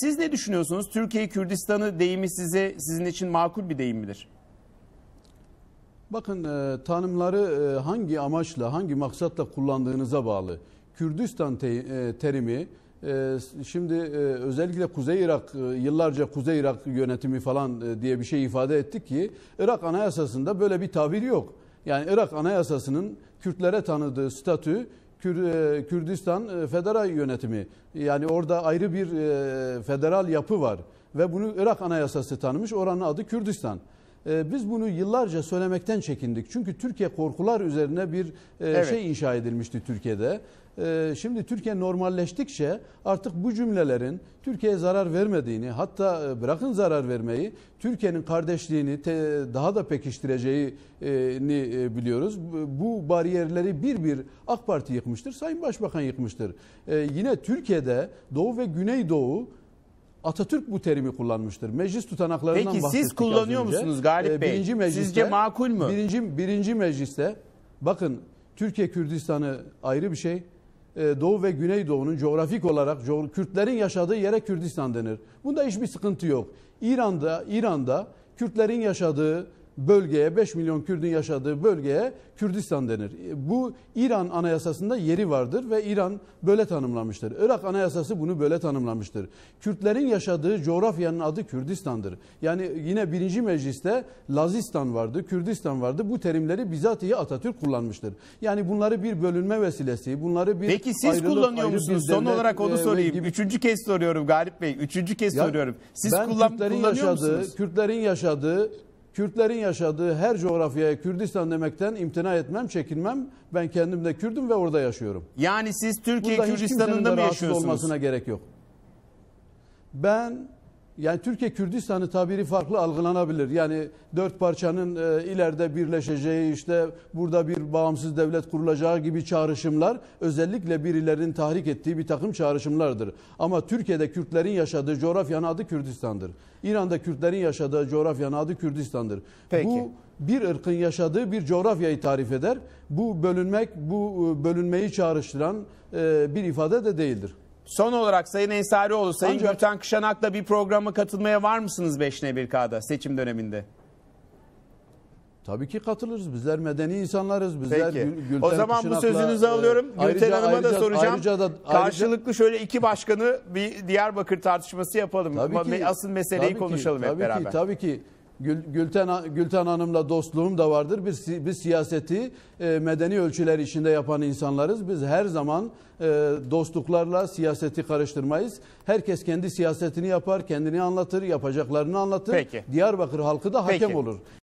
Siz ne düşünüyorsunuz? Türkiye Kürdistan'ı deyimi size sizin için makul bir deyim midir? Bakın e, tanımları e, hangi amaçla, hangi maksatla kullandığınıza bağlı. Kürdistan te, e, terimi e, şimdi e, özellikle Kuzey Irak e, yıllarca Kuzey Irak yönetimi falan e, diye bir şey ifade ettik ki Irak Anayasası'nda böyle bir tabir yok. Yani Irak Anayasası'nın Kürtlere tanıdığı statü e, Kürdistan e, Federal Yönetimi yani orada ayrı bir e, federal yapı var ve bunu Irak Anayasası tanımış oranın adı Kürdistan. Ee, biz bunu yıllarca söylemekten çekindik. Çünkü Türkiye korkular üzerine bir e, evet. şey inşa edilmişti Türkiye'de. Ee, şimdi Türkiye normalleştikçe artık bu cümlelerin Türkiye'ye zarar vermediğini hatta e, bırakın zarar vermeyi Türkiye'nin kardeşliğini daha da pekiştireceğini e, biliyoruz. Bu bariyerleri bir bir AK Parti yıkmıştır, Sayın Başbakan yıkmıştır. Ee, yine Türkiye'de Doğu ve Güneydoğu Atatürk bu terimi kullanmıştır. Meclis tutanaklarından Peki siz kullanıyor musunuz Galip ee, Bey? Birinci mecliste, Sizce makul mü? Birinci, birinci mecliste bakın Türkiye Kürdistan'ı ayrı bir şey. Ee, Doğu ve Güneydoğu'nun coğrafik olarak co Kürtlerin yaşadığı yere Kürdistan denir. Bunda hiçbir sıkıntı yok. İran'da İran'da Kürtlerin yaşadığı bölgeye 5 milyon Kürdün yaşadığı bölgeye Kürdistan denir. E, bu İran anayasasında yeri vardır ve İran böyle tanımlamıştır. Irak anayasası bunu böyle tanımlamıştır. Kürtlerin yaşadığı coğrafyanın adı Kürdistan'dır. Yani yine birinci mecliste Lazistan vardı, Kürdistan vardı. Bu terimleri bizatihi Atatürk kullanmıştır. Yani bunları bir bölünme vesilesi, bunları bir Peki siz ayrılık, kullanıyor musunuz? Son olarak onu e, sorayım. Gibi. Üçüncü kez soruyorum Galip Bey. Üçüncü kez ya, soruyorum. Siz kullan, kullanıyor yaşadığı, musunuz? Kürtlerin yaşadığı Kürtlerin yaşadığı her coğrafyaya Kürdistan demekten imtina etmem, çekinmem. Ben kendim de Kürdüm ve orada yaşıyorum. Yani siz Türkiye Burada Kürdistan'ında mı yaşıyorsunuz? olmasına gerek yok. Ben yani Türkiye Kürdistan'ı tabiri farklı algılanabilir. Yani dört parçanın e, ileride birleşeceği işte burada bir bağımsız devlet kurulacağı gibi çağrışımlar özellikle birilerin tahrik ettiği bir takım çağrışımlardır. Ama Türkiye'de Kürtlerin yaşadığı coğrafyanın adı Kürdistan'dır. İran'da Kürtlerin yaşadığı coğrafyanın adı Kürdistan'dır. Peki. Bu bir ırkın yaşadığı bir coğrafyayı tarif eder. Bu bölünmek, bu e, bölünmeyi çağrıştıran e, bir ifade de değildir. Son olarak Sayın Ensarioğlu, Sayın Ancak... Gürten Kışanak'la bir programa katılmaya var mısınız 5'ne 1K'da seçim döneminde? Tabii ki katılırız. Bizler medeni insanlarız. Bizler Peki. Gülten o zaman bu sözünüzü e, alıyorum. E, Gülten Hanım'a da soracağım. Ayrıca da, ayrıca... Karşılıklı şöyle iki başkanı bir Diyarbakır tartışması yapalım. Tabii ki, asıl meseleyi tabii konuşalım ki, hep tabii beraber. Ki, tabii ki. Gülten, Gülten Hanım'la dostluğum da vardır. Biz, biz siyaseti e, medeni ölçüler içinde yapan insanlarız. Biz her zaman e, dostluklarla siyaseti karıştırmayız. Herkes kendi siyasetini yapar, kendini anlatır, yapacaklarını anlatır. Peki. Diyarbakır halkı da hakem Peki. olur.